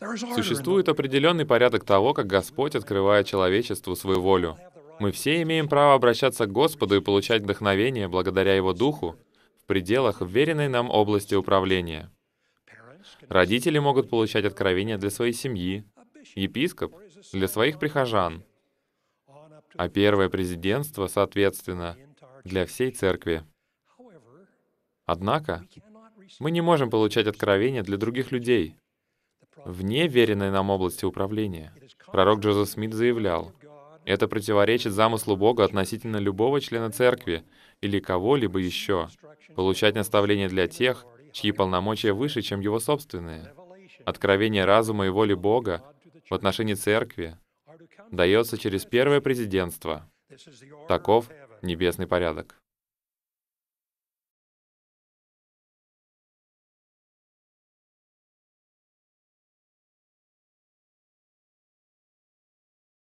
Существует определенный порядок того, как Господь открывает человечеству свою волю. Мы все имеем право обращаться к Господу и получать вдохновение благодаря Его Духу в пределах вверенной нам области управления. Родители могут получать откровения для своей семьи, епископ — для своих прихожан, а первое президентство, соответственно, для всей церкви. Однако, мы не можем получать откровения для других людей — вне веренной нам области управления. Пророк Джозеф Смит заявлял, это противоречит замыслу Бога относительно любого члена церкви или кого-либо еще, получать наставления для тех, чьи полномочия выше, чем его собственные. Откровение разума и воли Бога в отношении церкви дается через первое президентство. Таков небесный порядок.